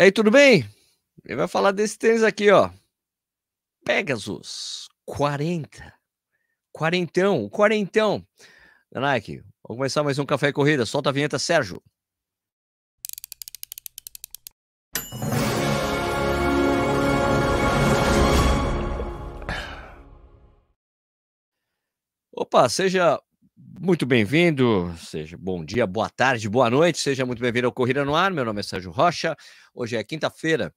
E aí, tudo bem? Ele vai falar desse tênis aqui, ó. Pegasus 40. Quarentão, quarentão Nike. Vamos começar mais um Café e Corrida. Solta a vinheta, Sérgio. Opa, seja muito bem-vindo, seja bom dia, boa tarde, boa noite, seja muito bem-vindo ao Corrida no Ar. Meu nome é Sérgio Rocha. Hoje é quinta-feira,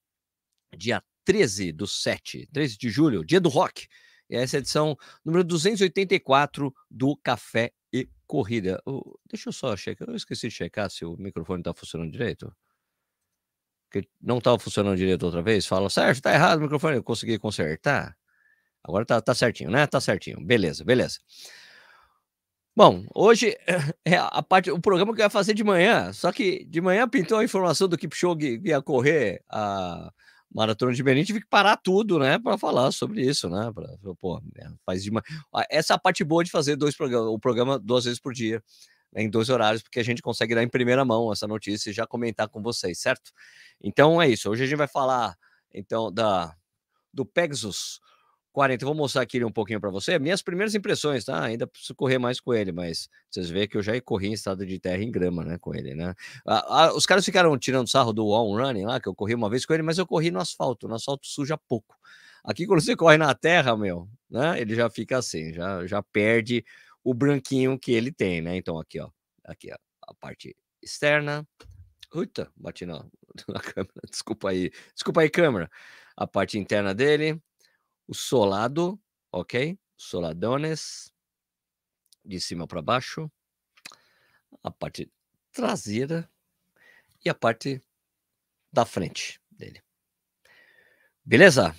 dia 13 do 7, 13 de julho, dia do rock. E essa é a edição número 284 do Café e Corrida. Oh, deixa eu só checar, eu esqueci de checar se o microfone está funcionando direito. Que não estava funcionando direito outra vez. Fala, Sérgio, está errado o microfone, eu consegui consertar. Agora tá, tá certinho, né? Tá certinho. Beleza, beleza. Bom, hoje é a parte, o programa que eu ia fazer de manhã, só que de manhã pintou a informação do Kipchoge que ia correr a maratona de Benin, tive que parar tudo, né, para falar sobre isso, né? Pra, pô, é, faz de manhã. Essa é a parte boa de fazer dois programas, o programa duas vezes por dia, né, em dois horários, porque a gente consegue dar em primeira mão essa notícia e já comentar com vocês, certo? Então é isso. Hoje a gente vai falar então da do Pegasus 40. Eu vou mostrar aqui um pouquinho para você. Minhas primeiras impressões, tá? Ainda preciso correr mais com ele, mas vocês veem que eu já corri em estado de terra em grama, né? Com ele, né? Ah, ah, os caras ficaram tirando sarro do on running lá, que eu corri uma vez com ele, mas eu corri no asfalto. No asfalto suja pouco. Aqui, quando você corre na terra, meu, né? Ele já fica assim, já, já perde o branquinho que ele tem, né? Então, aqui, ó. Aqui, ó. A parte externa. Uita, bati na, na câmera. Desculpa aí. Desculpa aí, câmera. A parte interna dele o solado, ok? Soladones, de cima para baixo, a parte traseira e a parte da frente dele. Beleza?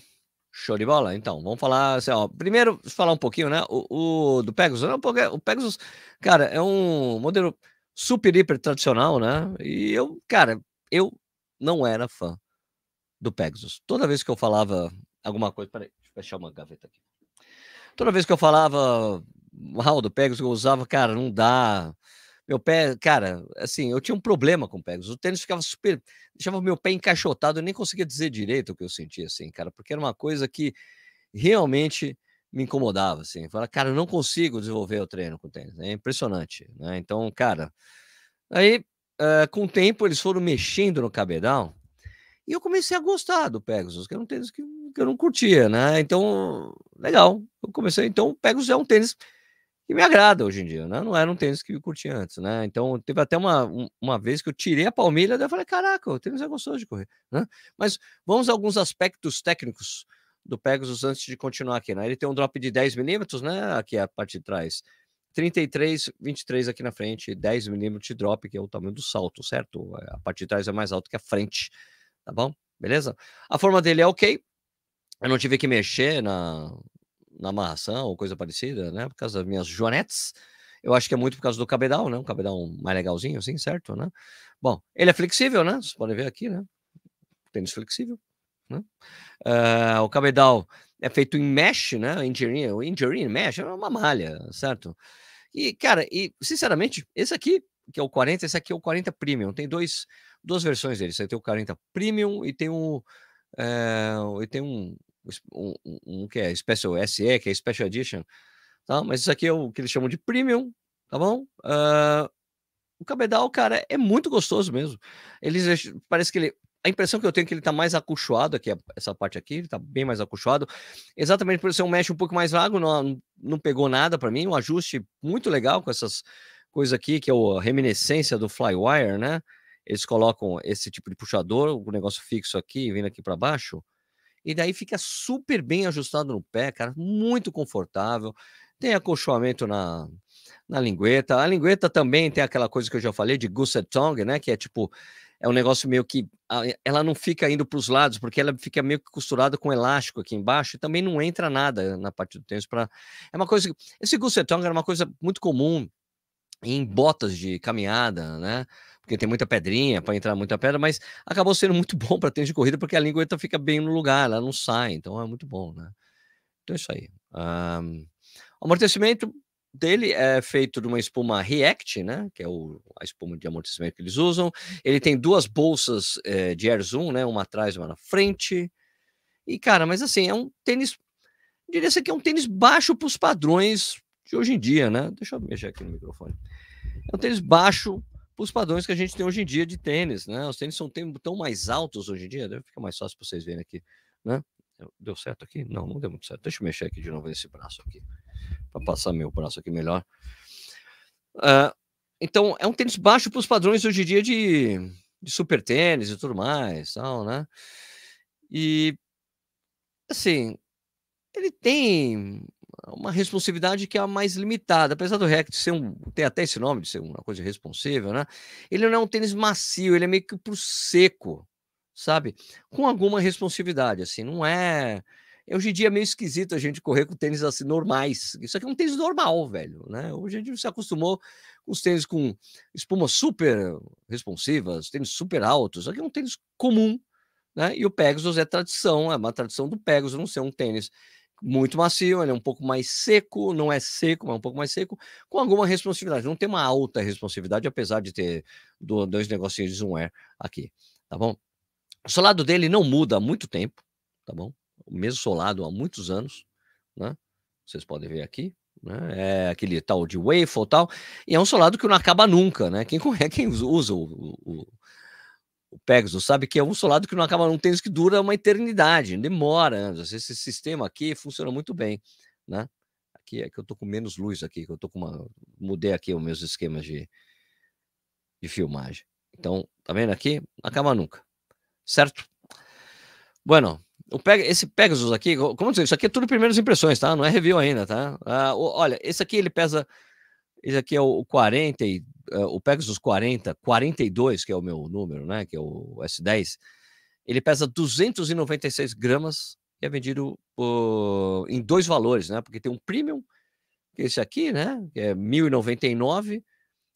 Show de bola? Então, vamos falar assim, ó, Primeiro, falar um pouquinho, né? O, o do Pegasus. Não, né, o Pegasus, cara, é um modelo super, hiper tradicional, né? E eu, cara, eu não era fã do Pegasus. Toda vez que eu falava alguma coisa, peraí, fechar uma gaveta aqui. Toda vez que eu falava, Raul, Pegasus, eu usava, cara, não dá. Meu pé, cara, assim, eu tinha um problema com o Pegasus. O tênis ficava super. deixava meu pé encaixotado, eu nem conseguia dizer direito o que eu sentia, assim, cara, porque era uma coisa que realmente me incomodava, assim. Fala, cara, eu não consigo desenvolver o treino com o tênis. Né? É impressionante, né? Então, cara. Aí, uh, com o tempo, eles foram mexendo no cabedal e eu comecei a gostar do Pegasus, que era um tênis que, que eu não curtia, né? Então, legal. Eu comecei, então o Pegasus é um tênis que me agrada hoje em dia, né? Não era um tênis que eu curtia antes, né? Então, teve até uma, uma vez que eu tirei a palmilha, daí eu falei, caraca, o tênis é gostoso de correr, né? Mas vamos a alguns aspectos técnicos do Pegasus antes de continuar aqui, né? Ele tem um drop de 10 milímetros, né? Aqui é a parte de trás. 33, 23 aqui na frente, 10 milímetros de drop, que é o tamanho do salto, certo? A parte de trás é mais alto que a frente tá bom? Beleza? A forma dele é ok. Eu não tive que mexer na, na amarração ou coisa parecida, né? Por causa das minhas joanetes. Eu acho que é muito por causa do cabedal, né? Um cabedal mais legalzinho, assim, certo, né? Bom, ele é flexível, né? Vocês podem ver aqui, né? Tênis flexível. Né? Uh, o cabedal é feito em mesh, né? Engineering, engineering mesh é uma malha, certo? E, cara, e sinceramente, esse aqui, que é o 40, esse aqui é o 40 Premium. Tem dois duas versões dele. Você tem o 40 Premium e tem um, é, eh, e tem um, um, um, que é Special SE, que é Special Edition. Tá? Mas isso aqui é o que eles chamam de Premium, tá bom? Uh, o cabedal, cara, é muito gostoso mesmo. Eles parece que ele. A impressão que eu tenho é que ele tá mais acolchoado aqui, essa parte aqui, ele tá bem mais acolchoado. Exatamente por ser um mesh um pouco mais vago, não, não pegou nada para mim. Um ajuste muito legal com essas coisas aqui, que é a reminiscência do Flywire, né? eles colocam esse tipo de puxador, o um negócio fixo aqui, vindo aqui para baixo, e daí fica super bem ajustado no pé, cara, muito confortável. Tem acolchoamento na, na lingueta. A lingueta também tem aquela coisa que eu já falei de gusset tongue, né? Que é tipo, é um negócio meio que. Ela não fica indo para os lados, porque ela fica meio que costurada com elástico aqui embaixo e também não entra nada na parte do tênis. Pra... É uma coisa. Esse gusset tongue era uma coisa muito comum em botas de caminhada, né? Porque tem muita pedrinha para entrar muita pedra, mas acabou sendo muito bom para tênis de corrida, porque a lingueta fica bem no lugar, ela não sai, então é muito bom, né? Então é isso aí. Um, ah, o amortecimento dele é feito de uma espuma React, né? Que é o, a espuma de amortecimento que eles usam. Ele tem duas bolsas é, de Air Zoom, né? Uma atrás e uma na frente. E, cara, mas assim, é um tênis. Diria-se que é um tênis baixo para os padrões de hoje em dia, né? Deixa eu mexer aqui no microfone. É um tênis baixo para os padrões que a gente tem hoje em dia de tênis, né? Os tênis são tão mais altos hoje em dia, deve ficar mais fácil para vocês verem aqui, né? Deu certo aqui? Não, não deu muito certo. Deixa eu mexer aqui de novo nesse braço aqui, para passar meu braço aqui melhor. Uh, então, é um tênis baixo para os padrões hoje em dia de, de super tênis e tudo mais, tal, né? E, assim, ele tem uma responsividade que é a mais limitada. Apesar do React ser um, tem até esse nome de ser uma coisa responsiva, né? Ele não é um tênis macio, ele é meio que pro seco, sabe? Com alguma responsividade, assim, não é. Hoje em dia é meio esquisito a gente correr com tênis assim normais. Isso aqui é um tênis normal, velho, né? Hoje a gente se acostumou com os tênis com espuma super responsivas, tênis super altos. Isso aqui é um tênis comum, né? E o Pegasus é tradição, é uma tradição do Pegasus não ser um tênis muito macio, ele é um pouco mais seco, não é seco, mas um pouco mais seco, com alguma responsividade. Não tem uma alta responsividade, apesar de ter dois negocinhos de zoom aqui, tá bom? O solado dele não muda há muito tempo, tá bom? O mesmo solado há muitos anos, né? Vocês podem ver aqui, né? É aquele tal de wafer tal, e é um solado que não acaba nunca, né? Quem, quem usa o, o, o Pegasus, sabe que é um solado que não acaba num tênis que dura uma eternidade, demora anos. Esse sistema aqui funciona muito bem, né? Aqui é que eu tô com menos luz aqui, que eu tô com uma... Mudei aqui os meus esquemas de, de filmagem. Então, tá vendo aqui? Acaba nunca, certo? Bueno, o Peg esse Pegasus aqui, como dizer, isso aqui é tudo primeiras impressões, tá? Não é review ainda, tá? Ah, olha, esse aqui ele pesa esse aqui é o 40, eh, o Pegasus 40, 42, que é o meu número, né? Que é o S10. Ele pesa 296 gramas e é vendido uh, em dois valores, né? Porque tem um premium, que é esse aqui, né? Que é 1.099,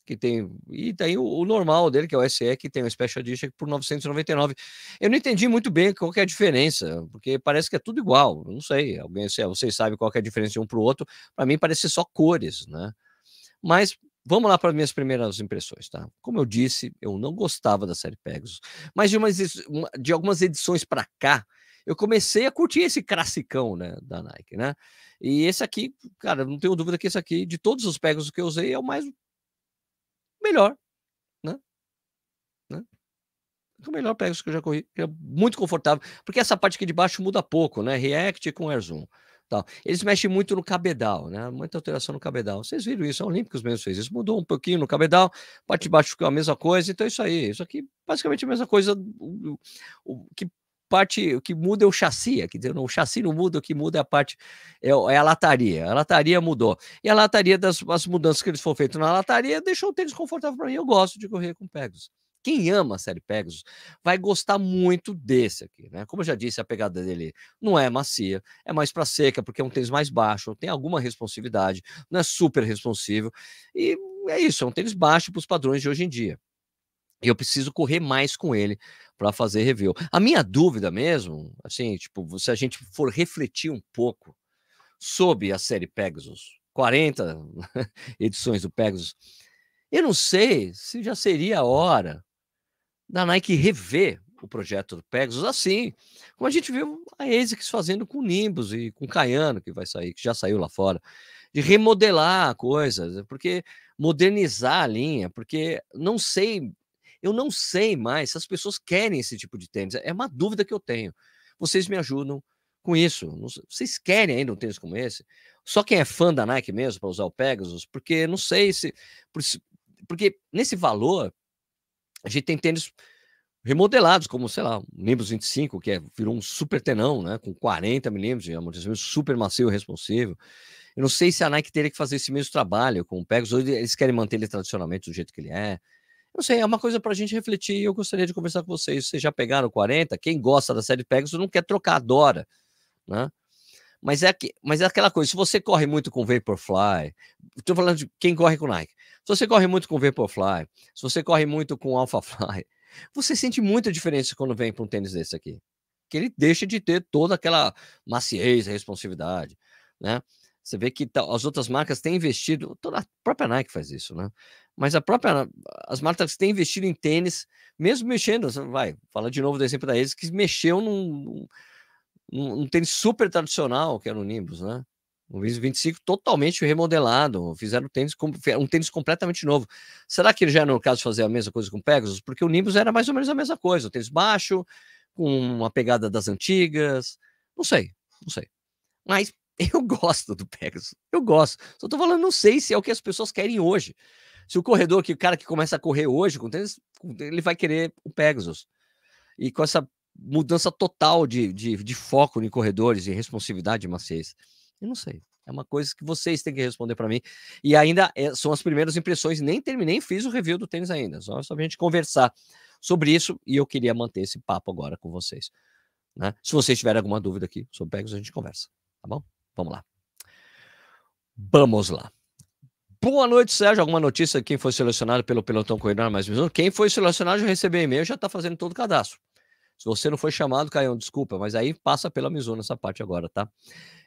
que tem. E tem o, o, normal dele, que é o SE, que tem o Special Edition por 999. Eu não entendi muito bem qual é a diferença, porque parece que é tudo igual. não sei. Alguém, se é, vocês sabem qual é a diferença de um para o outro. Para mim, parece só cores, né? Mas vamos lá para minhas primeiras impressões, tá? Como eu disse, eu não gostava da série Pegasus, mas de, umas, de algumas edições para cá, eu comecei a curtir esse classicão, né, da Nike, né? E esse aqui, cara, não tenho dúvida que esse aqui, de todos os Pegasus que eu usei, é o mais melhor, né? né? É o melhor Pegasus que eu já corri, é muito confortável, porque essa parte aqui de baixo muda pouco, né? React com Air Zoom. Tal. Eles mexem muito no cabedal, né? Muita alteração no cabedal. Vocês viram isso, a Olímpicos mesmo fez isso. Mudou um pouquinho no cabedal, parte de baixo ficou a mesma coisa. Então, é isso aí, isso aqui basicamente é a mesma coisa. O, o, que parte, o que muda é o chassi, dizer, o chassi não muda, o que muda é a parte, é, é a lataria. A lataria mudou. E a lataria, das as mudanças que eles foram feitas na lataria, deixou o tênis confortável para mim. Eu gosto de correr com Pegasus. Quem ama a série Pegasus vai gostar muito desse aqui, né? Como eu já disse, a pegada dele não é macia, é mais para seca, porque é um tênis mais baixo, tem alguma responsividade, não é super responsivo. E é isso, é um tênis baixo para os padrões de hoje em dia. E eu preciso correr mais com ele para fazer review. A minha dúvida mesmo, assim, tipo, se a gente for refletir um pouco sobre a série Pegasus, 40 edições do Pegasus, eu não sei se já seria a hora da Nike rever o projeto do Pegasus assim, como a gente viu a ASICS fazendo com o Nimbus e com o Caiano, que vai sair, que já saiu lá fora, de remodelar coisas, porque modernizar a linha, porque não sei, eu não sei mais se as pessoas querem esse tipo de tênis, é uma dúvida que eu tenho. Vocês me ajudam com isso, vocês querem ainda um tênis como esse? Só quem é fã da Nike mesmo para usar o Pegasus, porque não sei se porque nesse valor a gente tem tênis remodelados, como, sei lá, o Nimbus 25, que é, virou um super tenão, né? Com 40 milímetros de é amortecimento, super macio e responsivo. Eu não sei se a Nike teria que fazer esse mesmo trabalho com o Pegasus. Hoje eles querem manter ele tradicionalmente do jeito que ele é. Eu não sei, é uma coisa para a gente refletir e eu gostaria de conversar com vocês. Vocês já pegaram 40? Quem gosta da série Pegasus não quer trocar, adora, né? Mas é, que, mas é aquela coisa, se você corre muito com Vaporfly, estou falando de quem corre com Nike, se você corre muito com Vaporfly, se você corre muito com Alphafly, você sente muita diferença quando vem para um tênis desse aqui, que ele deixa de ter toda aquela maciez, responsividade, né? Você vê que as outras marcas têm investido, toda a própria Nike faz isso, né? Mas a própria, as marcas têm investido em tênis, mesmo mexendo, vai, fala de novo do exemplo da ex que mexeu num um, um tênis super tradicional, que era é o Nimbus, né? O 25 totalmente remodelado, fizeram tênis, um tênis completamente novo. Será que ele já, no caso, fazia a mesma coisa com o Pegasus? Porque o Nimbus era mais ou menos a mesma coisa, o tênis baixo, com uma pegada das antigas, não sei, não sei. Mas eu gosto do Pegasus, eu gosto. Só tô falando, não sei se é o que as pessoas querem hoje. Se o corredor, que o cara que começa a correr hoje, com ele vai querer o Pegasus. E com essa mudança total de, de, de foco em corredores e responsividade de maciez? Eu não sei. É uma coisa que vocês têm que responder para mim. E ainda é, são as primeiras impressões, nem terminei, fiz o review do tênis ainda. Só, para a gente conversar sobre isso e eu queria manter esse papo agora com vocês. Né? Se vocês tiverem alguma dúvida aqui sobre Pegasus, a gente conversa. Tá bom? Vamos lá. Vamos lá. Boa noite, Sérgio. Alguma notícia? Quem foi selecionado pelo Pelotão Corredor Mais mesmo Quem foi selecionado já recebeu e-mail, já está fazendo todo o cadastro. Se você não foi chamado, Caião, desculpa, mas aí passa pela Mizuno essa parte agora, tá?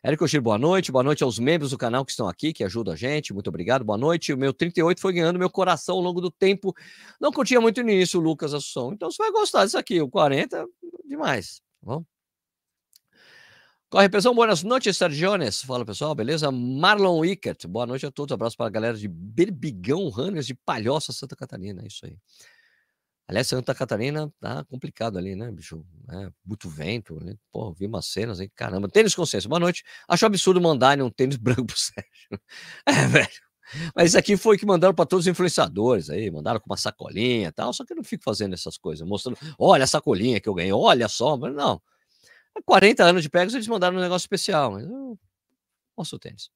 Érico Oxir, boa noite. Boa noite aos membros do canal que estão aqui, que ajudam a gente. Muito obrigado, boa noite. O meu 38 foi ganhando meu coração ao longo do tempo. Não curtia muito no início o Lucas Assunção, então você vai gostar disso aqui. O 40, demais, tá bom? Corre, pessoal. Boas noites, Jones. Fala, pessoal. Beleza? Marlon Wickert. Boa noite a todos. Abraço para a galera de Berbigão, Runners de Palhoça, Santa Catarina. É isso aí. Aliás, Santa Catarina tá complicado ali, né, bicho? É, muito vento, né? Pô, vi umas cenas aí, caramba. Tênis Consciência, boa noite. Acho absurdo mandarem um tênis branco pro Sérgio. É, velho. Mas isso aqui foi que mandaram para todos os influenciadores aí, mandaram com uma sacolinha e tal. Só que eu não fico fazendo essas coisas, mostrando, olha a sacolinha que eu ganhei, olha só. Mas não. Há 40 anos de pega, eles mandaram um negócio especial. Mas eu... Mostra o tênis.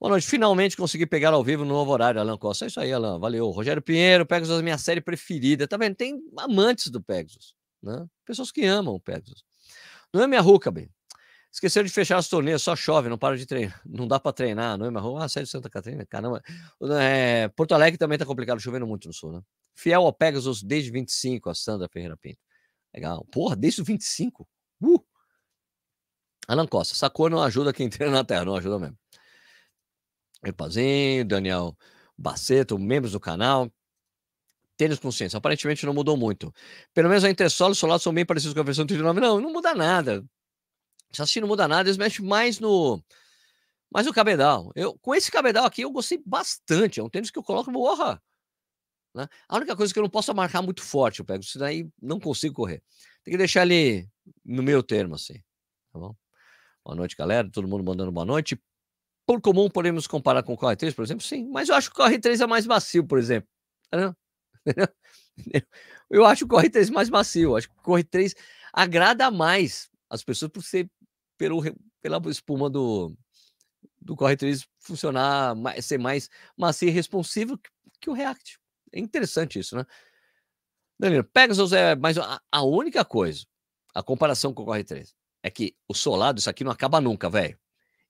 Boa noite. Finalmente consegui pegar ao vivo no novo horário, Alan Costa. É isso aí, Alan. Valeu. Rogério Pinheiro, Pegasus é minha série preferida. Tá vendo? Tem amantes do Pegasus, né? Pessoas que amam o Pegasus. Não é minha ruca, bem. Esqueceram de fechar as torneiras, só chove, não para de treinar, não dá para treinar, não é minha rua? Ah, sério, Santa Catarina, caramba. É, Porto Alegre também tá complicado, chovendo muito no sul, né? Fiel ao Pegasus desde 25, a Sandra Ferreira Pinto. Legal. Porra, desde o 25? Uh! Alan Costa, essa cor não ajuda quem treina na terra, não ajuda mesmo. Epazinho, Daniel Baceto, membros do canal. Tênis consciência. Aparentemente não mudou muito. Pelo menos a Intersolo e o Solado são bem parecidos com a versão 39. Não, não muda nada. Se assim não muda nada, eles mexem mais no. Mas o cabedal, eu, com esse cabedal aqui eu gostei bastante. É um tênis que eu coloco no orra. Né? A única coisa é que eu não posso marcar muito forte, eu pego isso daí, não consigo correr. Tem que deixar ele no meu termo, assim. Tá bom? Boa noite, galera. Todo mundo mandando boa noite. Por comum, podemos comparar com o Corre 3, por exemplo? Sim, mas eu acho que o Corre 3 é mais macio, por exemplo. Eu acho o Corre 3 mais macio. Eu acho que o Corre 3 agrada mais as pessoas por ser pelo, pela espuma do, do Core 3 funcionar, ser mais macio e responsivo que, que o React. É interessante isso, né? Danilo, Pegasus é mais a, a única coisa, a comparação com o Corre 3, é que o solado, isso aqui não acaba nunca, velho.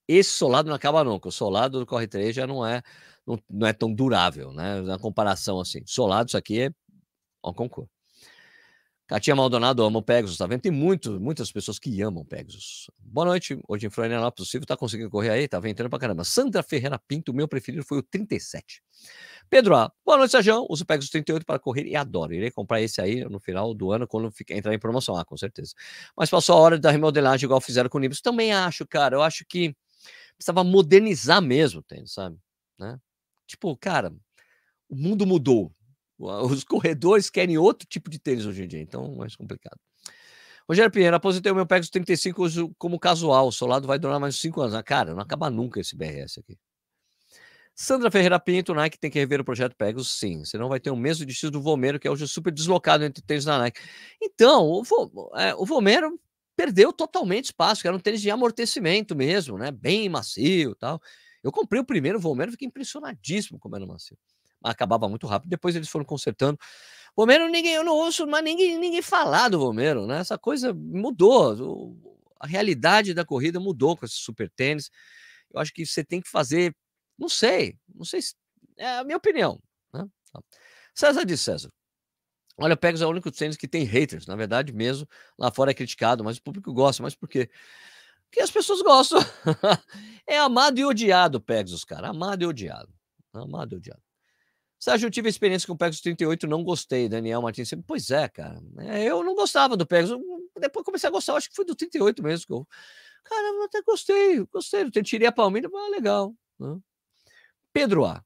Esse solado não acaba nunca. O solado do Corre 3 já não é, não, não é tão durável, né? Na comparação assim. Solado, isso aqui é um concurso. Catinha Maldonado ama o Pegasus, tá vendo? Tem muito, muitas pessoas que amam Pegasus. Boa noite, hoje em Florianópolis, o Silvio tá conseguindo correr aí, tá ventando pra caramba. Sandra Ferreira Pinto, meu preferido foi o 37. Pedro A, boa noite, Sajão, uso o Pegasus 38 para correr e adoro. Irei comprar esse aí no final do ano, quando fica, entrar em promoção, ah, com certeza. Mas passou a hora da remodelagem igual fizeram com o Nibus. Também acho, cara, eu acho que precisava modernizar mesmo o tênis, sabe? Né? Tipo, cara, o mundo mudou. Os corredores querem outro tipo de tênis hoje em dia, então é mais complicado. Rogério Pinheiro, aposentei o meu Pegasus 35 uso como casual. O solado vai durar mais uns 5 anos. Ah, cara, não acaba nunca esse BRS aqui. Sandra Ferreira Pinto, Nike tem que rever o projeto Pegasus, sim. Senão vai ter o mesmo destino do Vomero, que é hoje super deslocado entre tênis da Nike. Então, o, Vo, é, o Vomero perdeu totalmente espaço, que era um tênis de amortecimento mesmo, né? Bem macio tal. Eu comprei o primeiro Volmero, fiquei impressionadíssimo como era macio. acabava muito rápido, depois eles foram consertando. Volmero, ninguém, eu não ouço mas ninguém, ninguém falar do Volmero, né? Essa coisa mudou. A realidade da corrida mudou com esse super tênis. Eu acho que você tem que fazer. Não sei, não sei se. É a minha opinião. Né? Tá. César de César. Olha, Pegasus é o único tênis que tem haters. Na verdade, mesmo lá fora é criticado, mas o público gosta. Mas por quê? Porque as pessoas gostam. é amado e odiado, Pegasus, cara. Amado e odiado. Amado e odiado. Sérgio, eu tive experiência com o Pegasus 38, não gostei. Daniel Martins, pois é, cara. Né, eu não gostava do Pegasus. Depois comecei a gostar, acho que foi do 38 mesmo. Que eu... Cara, eu até gostei, gostei. Eu tirei a palmilha, mas legal. Né. Pedro A.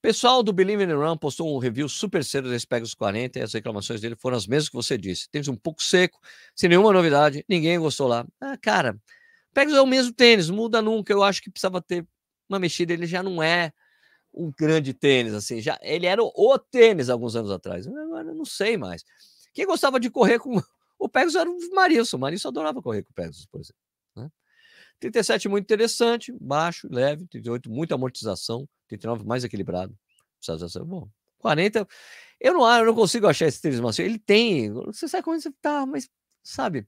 Pessoal do Believe in Run postou um review super cedo desse Pegasus 40 e as reclamações dele foram as mesmas que você disse. Tênis um pouco seco, sem nenhuma novidade, ninguém gostou lá. Ah, cara, Pegasus é o mesmo tênis, muda nunca. Eu acho que precisava ter uma mexida, ele já não é um grande tênis, assim, já ele era o, o tênis alguns anos atrás. Agora não sei mais. Quem gostava de correr com o Pegasus era o Marilson. O Marilson adorava correr com o Pegasus, por exemplo. Né? 37 muito interessante, baixo, leve, 38 muita amortização. 39 mais equilibrado. Bom, 40. Eu não, eu não consigo achar esse tênis macio. Ele tem. Você sabe como é você tá, mas sabe?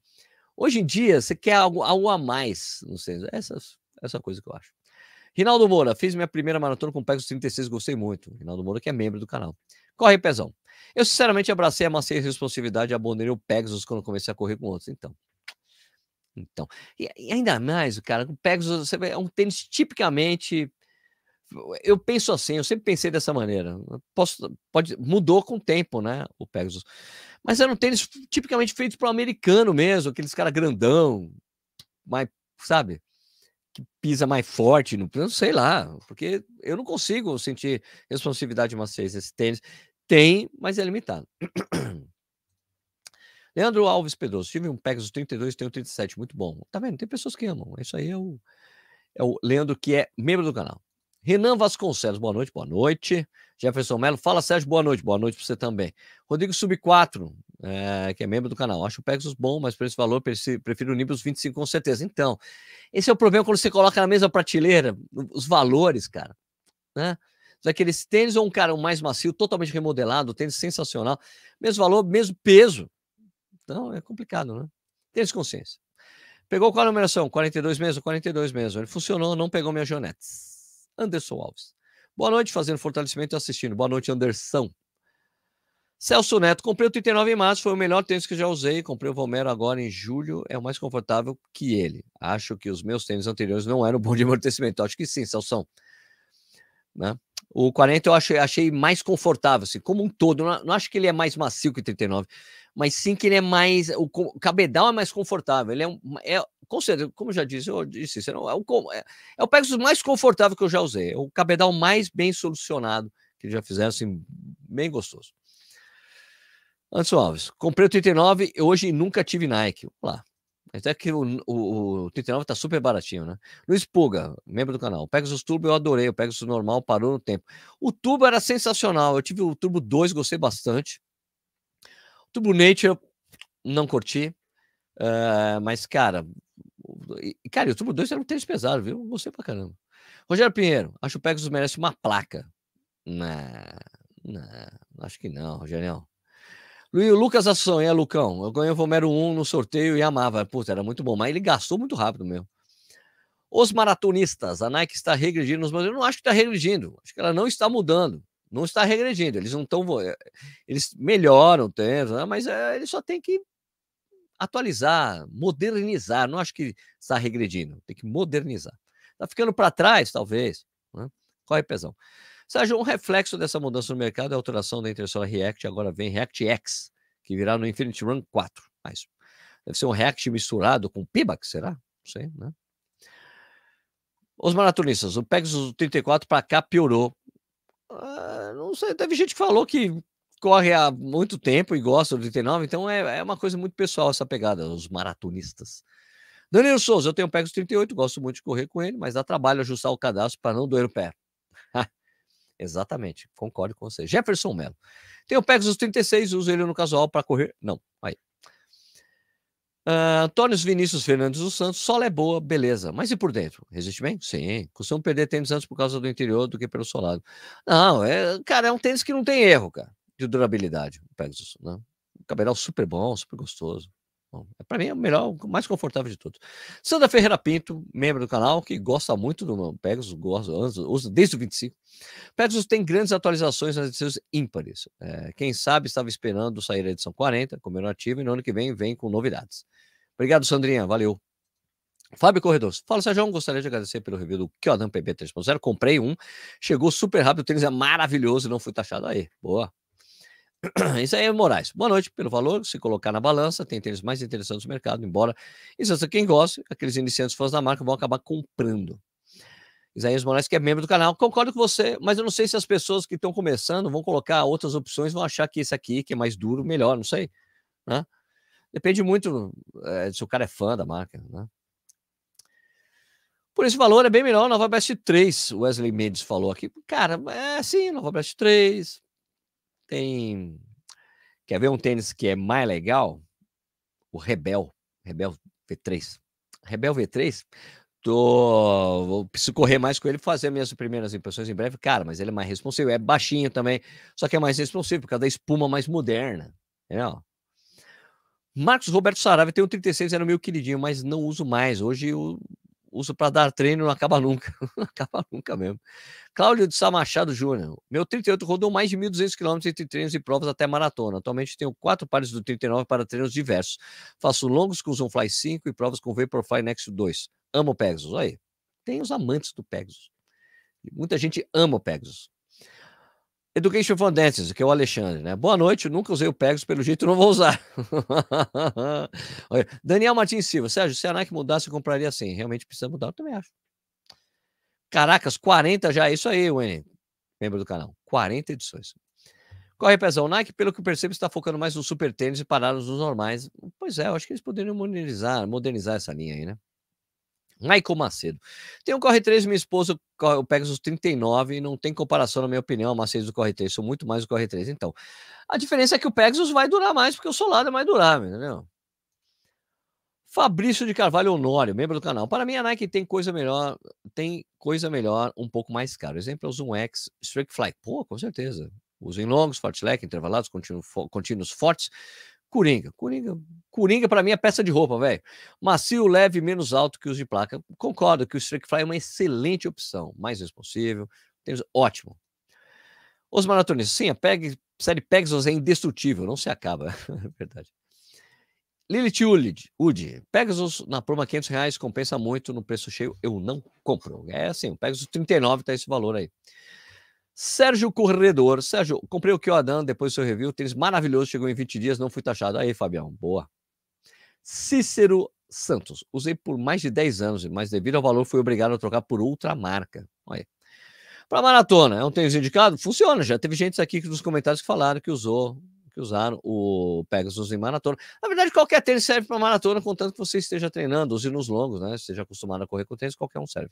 Hoje em dia, você quer algo, algo a mais no tênis. Essa, essa coisa que eu acho. Rinaldo Moura, fiz minha primeira maratona com Pegasus 36, gostei muito. Rinaldo Moura, que é membro do canal. Corre, pezão. Eu, sinceramente, abracei a macia e responsabilidade e abandonei o Pegasus quando comecei a correr com outros. Então, então. E, e, ainda mais, cara, o Pegasus é um tênis tipicamente eu penso assim, eu sempre pensei dessa maneira. Posso, pode, mudou com o tempo, né? O Pegasus. Mas era um tênis tipicamente feito para o americano mesmo, aqueles caras grandão, mais, sabe? Que pisa mais forte, não, não sei lá, porque eu não consigo sentir responsividade de maciez nesse tênis. Tem, mas é limitado. Leandro Alves Pedroso, tive um Pegasus 32, tenho 37, muito bom. Tá vendo? Tem pessoas que amam. Isso aí é o, é o Leandro, que é membro do canal. Renan Vasconcelos, boa noite, boa noite. Jefferson Melo, fala Sérgio, boa noite, boa noite para você também. Rodrigo Sub4, é, eh, que é membro do canal, acho o Pegasus bom, mas por esse valor prefiro o Nimbus 25 com certeza. Então, esse é o problema quando você coloca na mesma prateleira os valores, cara. Né? Daqueles tênis ou um cara mais macio, totalmente remodelado, tênis sensacional, mesmo valor, mesmo peso. Então é complicado, né? Tênis consciência. Pegou qual a numeração? 42 mesmo, 42 mesmo. Ele funcionou, não pegou minha Jonetes. Anderson Alves. Boa noite, fazendo fortalecimento e assistindo. Boa noite, Anderson. Celso Neto, comprei o 39 em março, foi o melhor tênis que já usei. Comprei o Romero agora em julho, é o mais confortável que ele. Acho que os meus tênis anteriores não eram bons de amortecimento. Acho que sim, Celso. Né? O 40 eu achei, achei mais confortável, assim, como um todo. Não, não, acho que ele é mais macio que o 39, mas sim que ele é mais. O, o cabedal é mais confortável. Ele é, é, com certeza, como já disse, eu disse, é, o, é, é, é o Pegasus mais confortável que eu já usei, é o cabedal mais bem solucionado que já fizeram, assim, bem gostoso. Anderson Alves, comprei o 39 e hoje nunca tive Nike. Vamos lá. Até que o, o, o 39 tá super baratinho, né? Luiz Puga, membro do canal. O Pegasus Turbo eu adorei, o Pegasus normal parou no tempo. O Turbo era sensacional, eu tive o Turbo 2, gostei bastante. O Turbo Nature, não curti. Uh, mas, cara, e, cara, o YouTube 2 era é um tênis pesado, viu? Gostei pra caramba. Rogério Pinheiro, acho que o Pegasus merece uma placa. Não, não, acho que não, Rogério. Luiz Lucas é, Lucão. Eu ganhei o Romero 1 no sorteio e amava. Puta, era muito bom, mas ele gastou muito rápido mesmo. Os maratonistas, a Nike está regredindo nos eu não acho que está regredindo, acho que ela não está mudando, não está regredindo, eles não estão, eh, eles melhoram o tempo, né, mas é, eles só tem que atualizar, modernizar. Não acho que está regredindo, tem que modernizar. Está ficando para trás, talvez. Né? Qual é, Sérgio, um reflexo dessa mudança no mercado é a alteração da intersola React, agora vem React X, que virá no Infinity Run 4. Mas deve ser um React misturado com PBAC, será? Não sei, né? Os maratonistas, o Pegasus 34 para cá piorou. Ah, não sei, teve gente que falou que corre há muito tempo e gosta do 39, então é, é uma coisa muito pessoal essa pegada, os maratonistas. Danilo Souza, eu tenho um Pegasus 38, gosto muito de correr com ele, mas dá trabalho ajustar o cadastro para não doer o pé. Exatamente, concordo com você. Jefferson Mello. Tenho o Pegasus 36, uso ele no casual para correr. Não, aí. Uh, ah, Antônio Vinícius Fernandes dos Santos, sola é boa, beleza. Mas e por dentro? Resiste bem? Sim. costumam perder tênis antes por causa do interior do que pelo solado. Não, é, cara, é um tênis que não tem erro, cara de durabilidade, né. o Pegasus, né? Um cabedal super bom, super gostoso. Bom, é para mim é o melhor, o mais confortável de todos. Sandra Ferreira Pinto, membro do canal, que gosta muito do Pegasus, gosta, usa desde o 25. Pegasus tem grandes atualizações nas edições ímpares. É, quem sabe estava esperando sair a edição 40, comemorativa, e no ano que vem vem com novidades. Obrigado, Sandrinha, valeu. Fábio Corredores. Fala, Sérgio. Gostaria de agradecer pelo review do Kyodan PB 3.0. Comprei um, chegou super rápido, o tênis é maravilhoso e não fui taxado. Aí, boa. Isso aí é Moraes. Boa noite pelo valor. Se colocar na balança, tem tênis mais interessantes do mercado, embora. Isso é quem gosta, aqueles iniciantes fãs da marca vão acabar comprando. Isaías Moraes, que é membro do canal, concordo com você, mas eu não sei se as pessoas que estão começando vão colocar outras opções, vão achar que esse aqui, que é mais duro, melhor, não sei. Né? Depende muito é, se o cara é fã da marca. Né? Por esse valor é bem melhor Nova Best 3, Wesley Mendes falou aqui. Cara, é sim, Nova Best 3, tem. Quer ver um tênis que é mais legal? O Rebel. Rebel V3. Rebel V3. Tô, vou, preciso correr mais com ele, fazer minhas primeiras impressões em breve. Cara, mas ele é mais responsivo, é baixinho também, só que é mais responsivo por causa da espuma mais moderna. Entendeu? Marcos Roberto Sarave tem um 36, era o meu queridinho, mas não uso mais. Hoje eu uso para dar treino não acaba nunca. não acaba nunca mesmo. Cláudio de Sá Machado Júnior. Meu 38 rodou mais de 1.200 km entre treinos e provas até maratona. Atualmente tenho quatro pares do 39 para treinos diversos. Faço longos com o Zonfly 5 e provas com o Vaporfly Nexus 2. Amo Pegasus. Pegasus. Aí, tem os amantes do Pegasus. Muita gente ama o Pegasus. Education for Dances, que é o Alexandre, né? Boa noite, nunca usei o Pegasus, pelo jeito não vou usar. Daniel Martins Silva, Sérgio, se a Nike mudasse, eu compraria sim. Realmente precisa mudar, eu também acho. Caracas, 40 já, é isso aí, Wendy, membro do canal. 40 edições. Corre, Pezão. Nike, pelo que percebo, está focando mais nos super tênis e parados nos normais. Pois é, eu acho que eles poderiam modernizar, modernizar essa linha aí, né? Michael Macedo. Tem um Corre 3, minha esposa, o Pegasus 39, e não tem comparação, na minha opinião, a Macedo do Corre 3, sou muito mais do Corre 3. Então, a diferença é que o Pegasus vai durar mais, porque o Solado é mais durável, entendeu? Fabrício de Carvalho Honório, membro do canal. Para mim, a Nike tem coisa melhor, tem coisa melhor, um pouco mais caro. Exemplo é o Zoom X, Strike Fly. Pô, com certeza. Usem longos, leque intervalados, contínuos fortes, Coringa. Coringa, Coringa para mim é peça de roupa, velho. Macio, leve, menos alto que os de placa. Concordo que o Strike Fly é uma excelente opção, mais responsível, temos... ótimo. Os maratonistas, sim, a PEG, série Pegasus é indestrutível, não se acaba, é verdade. Lilith Ulid, Udi, Pegasus na promo 500 reais compensa muito no preço cheio, eu não compro. É assim, o Pegasus 39 tá esse valor aí. Sérgio Corredor. Sérgio, comprei o Kyodan depois do seu review. Tênis maravilhoso, chegou em 20 dias, não fui taxado. Aí, Fabião, boa. Cícero Santos. Usei por mais de 10 anos, mas devido ao valor fui obrigado a trocar por outra marca. Olha. Para maratona, é um tênis indicado? Funciona. Já teve gente aqui nos comentários que falaram que usou, que usaram o Pegasus em maratona. Na verdade, qualquer tênis serve para maratona, contanto que você esteja treinando, use nos longos, né? Esteja acostumado a correr com tênis, qualquer um serve.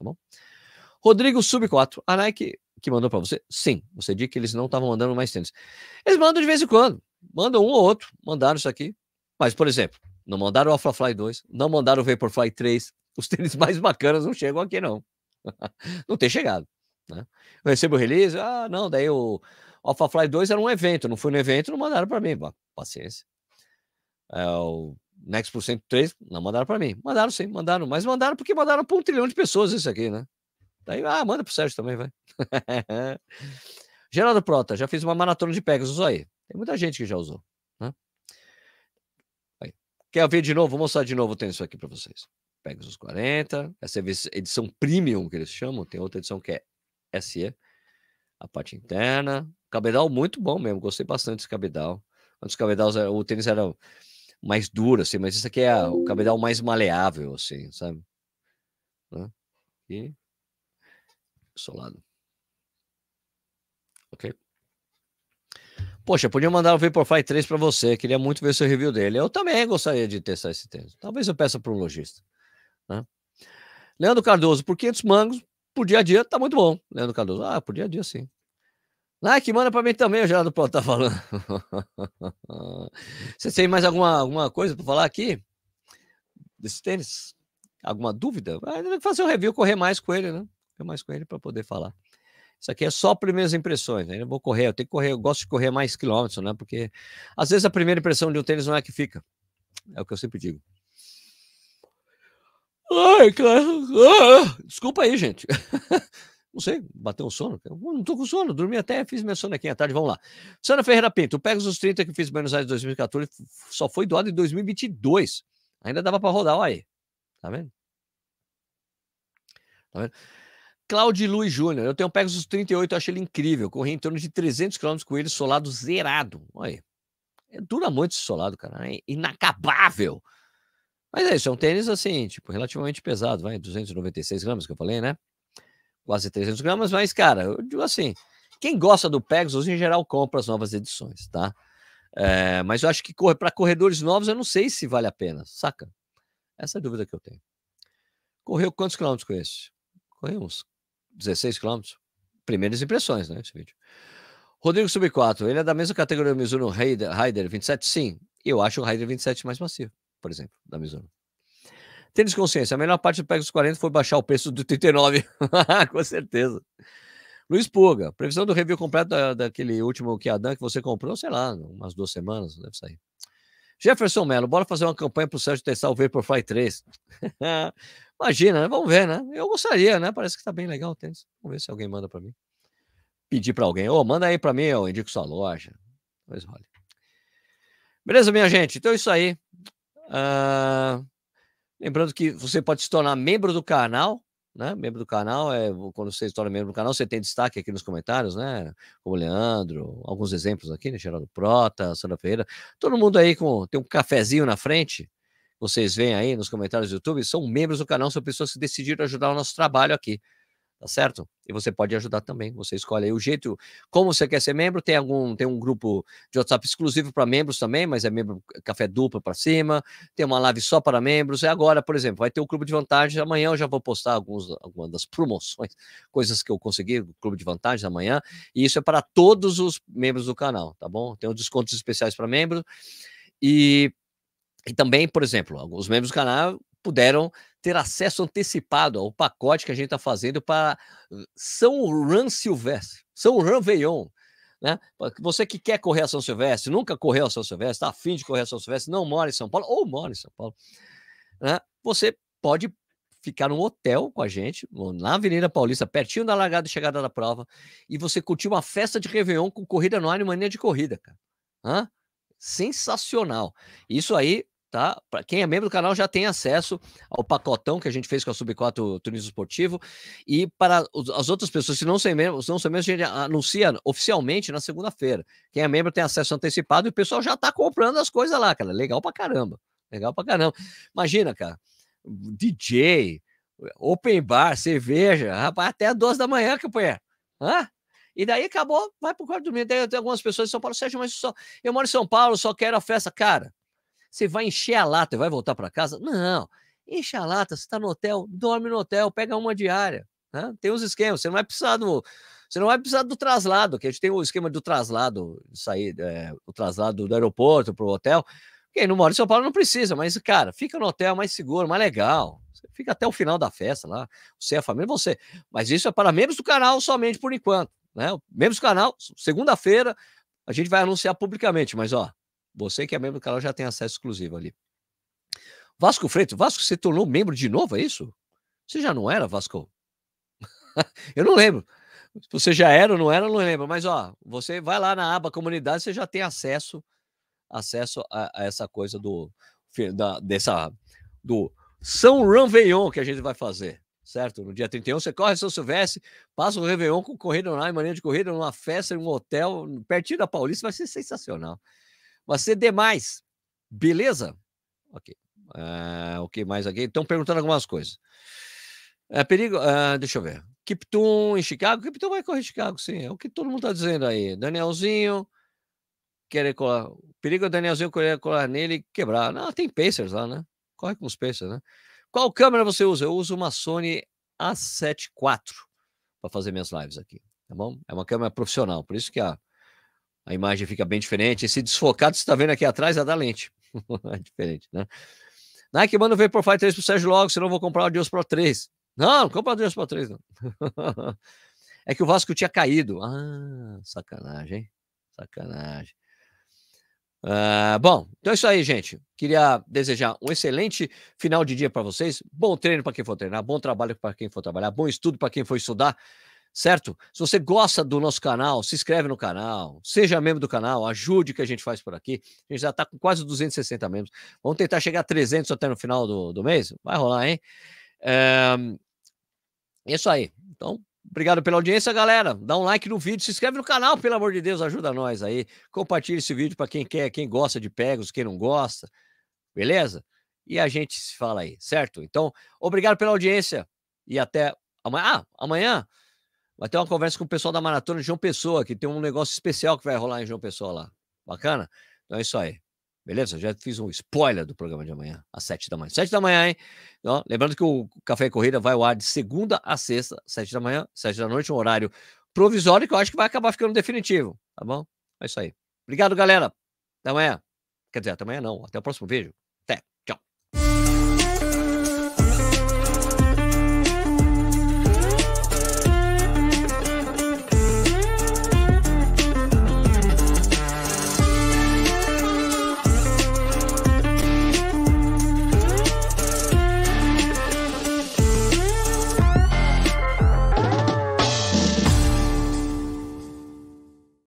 Tá bom? Rodrigo Sub 4. A Nike que mandou para você? Sim. Você disse que eles não estavam mandando mais tênis. Eles mandam de vez em quando. Mandam um ou outro. Mandaram isso aqui. Mas, por exemplo, não mandaram o AlphaFly 2, não mandaram o Vaporfly 3. Os tênis mais bacanas não chegam aqui, não. não tem chegado. Né? Eu recebo o release, ah, não, daí o AlphaFly 2 era um evento, não fui no evento, não mandaram para mim. Paciência. É, o Next por três não mandaram para mim. Mandaram sim, mandaram, mas mandaram porque mandaram para um trilhão de pessoas isso aqui, né? Daí, ah, manda pro Sérgio também, vai. Geraldo Prota, já fiz uma maratona de Pegasus aí. Tem muita gente que já usou. Né? Aí. Quer ver de novo? Vou mostrar de novo, o tenho isso aqui para vocês. Pegasus 40, essa é a edição premium que eles chamam, tem outra edição que é SE, a parte interna. Cabedal muito bom mesmo, gostei bastante desse cabedal. Antes cabedais, o tênis era mais duro, assim, mas isso aqui é o cabedal mais maleável, assim, sabe? Né? E Solado. Ok? Poxa, podia mandar o Vaporfly 3 para você. Queria muito ver seu review dele. Eu também gostaria de testar esse tênis. Talvez eu peça para um lojista. Né? Leandro Cardoso, por 500 mangos, por dia a dia, tá muito bom. Leandro Cardoso, ah, por dia a dia sim. Nike, manda para mim também, o Gerardo Pronto tá falando. você tem mais alguma, alguma coisa para falar aqui? Desse tênis? Alguma dúvida? Vai fazer um review, correr mais com ele, né? fica mais com ele para poder falar. Isso aqui é só primeiras impressões, ainda né? vou correr, eu tenho que correr, eu gosto de correr mais quilômetros, né? Porque às vezes a primeira impressão de um tênis não é a que fica. É o que eu sempre digo. Ai, cara. Ah, desculpa aí, gente. não sei, bateu um sono. Eu não tô com sono, dormi até, fiz minha aqui à tarde, vamos lá. Sana Ferreira Pinto, o Pegasus 30 que fiz em Buenos Aires 2014 só foi doado em 2022. Ainda dava para rodar, olha aí. Tá vendo? Tá vendo? Claudio Luiz Júnior, eu tenho um Pegasus 38, eu achei ele incrível. Corri em torno de 300 km com ele, solado zerado. Olha aí. É, dura muito esse solado, cara. É inacabável. Mas é isso, é um tênis assim, tipo, relativamente pesado, vai, 296 gramas que eu falei, né? Quase 300 gramas, mas, cara, eu digo assim, quem gosta do Pegasus, em geral, compra as novas edições, tá? É, mas eu acho que para corredores novos, eu não sei se vale a pena, saca? Essa é a dúvida que eu tenho. Correu quantos quilômetros com esse? Correu uns 16 quilômetros. Primeiras impressões, né? Esse vídeo. Rodrigo Sub 4, ele é da mesma categoria do Mizuno Raider, Raider 27? Sim. Eu acho o Raider 27 mais macio, por exemplo, da Mizuno. Tênis consciência, a melhor parte do Pegasus 40 foi baixar o preço do 39. Com certeza. Luiz Puga, previsão do review completo da, daquele último Kiadan que você comprou, sei lá, umas duas semanas, deve sair. Jefferson Mello, bora fazer uma campanha para o Sérgio testar o Vaporfly 3. Imagina, né? Vamos ver, né? Eu gostaria, né? Parece que tá bem legal o tênis. Vamos ver se alguém manda para mim. Pedir para alguém. Ô, oh, manda aí para mim, eu indico sua loja. Mas olha. Beleza, minha gente? Então é isso aí. Uh... Lembrando que você pode se tornar membro do canal, né? Membro do canal é quando você se torna membro do canal, você tem destaque aqui nos comentários, né? Como o Leandro, alguns exemplos aqui, né? Geraldo Prota, Sandra Ferreira. Todo mundo aí com tem um cafezinho na frente, vocês veem aí nos comentários do YouTube, são membros do canal, são pessoas que decidiram ajudar o nosso trabalho aqui. Tá certo? E você pode ajudar também. Você escolhe aí o jeito como você quer ser membro. Tem algum, tem um grupo de WhatsApp exclusivo para membros também, mas é membro é café duplo para cima. Tem uma live só para membros. É agora, por exemplo, vai ter o clube de vantagens. Amanhã eu já vou postar alguns, algumas das promoções, coisas que eu consegui, o clube de vantagens amanhã. E isso é para todos os membros do canal, tá bom? Tem os descontos especiais para membros. E e também, por exemplo, alguns membros do canal puderam ter acesso antecipado ao pacote que a gente está fazendo para São Ran Silvestre, São Ranveillon. Né? Você que quer correr a São Silvestre, nunca correu a São Silvestre, está afim de correr a São Silvestre, não mora em São Paulo ou mora em São Paulo, né? você pode ficar num hotel com a gente, na Avenida Paulista, pertinho da largada e chegada da prova, e você curtir uma festa de Réveillon com corrida no ar e mania de corrida, cara. Hã? Sensacional. Isso aí tá? Para quem é membro do canal já tem acesso ao pacotão que a gente fez com a Sub 4 Turismo Esportivo. E para as outras pessoas, se não são membros, não são membros, a gente anuncia oficialmente na segunda-feira. Quem é membro tem acesso antecipado e o pessoal já tá comprando as coisas lá, cara. Legal pra caramba. Legal pra caramba. Imagina, cara, DJ, open bar, cerveja, rapaz, até 12 da manhã, companheiro. Hã? E daí acabou, vai pro quarto dormir. Daí tem algumas pessoas em São Paulo, Sérgio, mas só, eu moro em São Paulo, só quero a festa. Cara, você vai encher a lata e vai voltar para casa? Não. Enche a lata, você está no hotel, dorme no hotel, pega uma diária. Né? Tem os esquemas, você não vai precisar do. Você não vai precisar do traslado, que a gente tem o esquema do traslado, sair, é, o traslado do aeroporto para o hotel. Quem não mora em São Paulo não precisa, mas, cara, fica no hotel mais seguro, mais legal. Você fica até o final da festa lá. Você é a família, você. Mas isso é para membros do canal somente por enquanto. Né? Membros do canal, segunda-feira, a gente vai anunciar publicamente, mas ó, você que é membro do canal já tem acesso exclusivo ali. Vasco Freitas, Vasco se tornou membro de novo, é isso? Você já não era, Vasco? eu não lembro. Se você já era ou não era, eu não lembro. Mas, ó, você vai lá na aba comunidade, você já tem acesso acesso a, a essa coisa do da, dessa do São Ranveillon que a gente vai fazer, certo? No dia 31, você corre São Silvestre, passa o Réveillon com corrida online, mania de corrida, numa festa, em um hotel, pertinho da Paulista, vai ser sensacional. Vai ser demais. Beleza? Ok. Uh, o que mais aqui? Estão perguntando algumas coisas. é perigo, uh, deixa eu ver. Kipton em Chicago. Kipton vai correr em Chicago, sim. É o que todo mundo está dizendo aí. Danielzinho querer colar. O perigo é o Danielzinho querer colar nele e quebrar. Não, tem Pacers lá, né? Corre com os Pacers, né? Qual câmera você usa? Eu uso uma Sony A7 IV para fazer minhas lives aqui, tá bom? É uma câmera profissional, por isso que a a imagem fica bem diferente. Esse desfocado que você está vendo aqui atrás é da lente. é diferente, né? Nike manda o Vaporfly 3 o Sérgio logo, senão eu vou comprar o Adios Pro 3. Não, não compra o Adios Pro 3, não. é que o Vasco tinha caído. Ah, sacanagem, hein? Sacanagem. Uh, bom, então é isso aí, gente. Queria desejar um excelente final de dia para vocês. Bom treino para quem for treinar, bom trabalho para quem for trabalhar, bom estudo para quem for estudar certo? Se você gosta do nosso canal, se inscreve no canal, seja membro do canal, ajude o que a gente faz por aqui. A gente já está com quase 260 membros. Vamos tentar chegar a 300 até no final do, do mês? Vai rolar, hein? É... Isso aí. Então, Obrigado pela audiência, galera. Dá um like no vídeo, se inscreve no canal, pelo amor de Deus, ajuda nós aí. Compartilhe esse vídeo para quem quer, quem gosta de Pegos, quem não gosta. Beleza? E a gente se fala aí, certo? Então, obrigado pela audiência e até amanhã. Ah, amanhã Vai ter uma conversa com o pessoal da Maratona de João Pessoa, que tem um negócio especial que vai rolar em João Pessoa lá. Bacana? Então é isso aí. Beleza? Já fiz um spoiler do programa de amanhã, às sete da manhã. Sete da manhã, hein? Então, lembrando que o Café e Corrida vai ao ar de segunda a sexta, sete da manhã, sete da noite, um horário provisório que eu acho que vai acabar ficando definitivo, tá bom? É isso aí. Obrigado, galera. Até amanhã. Quer dizer, até amanhã não. Até o próximo vídeo.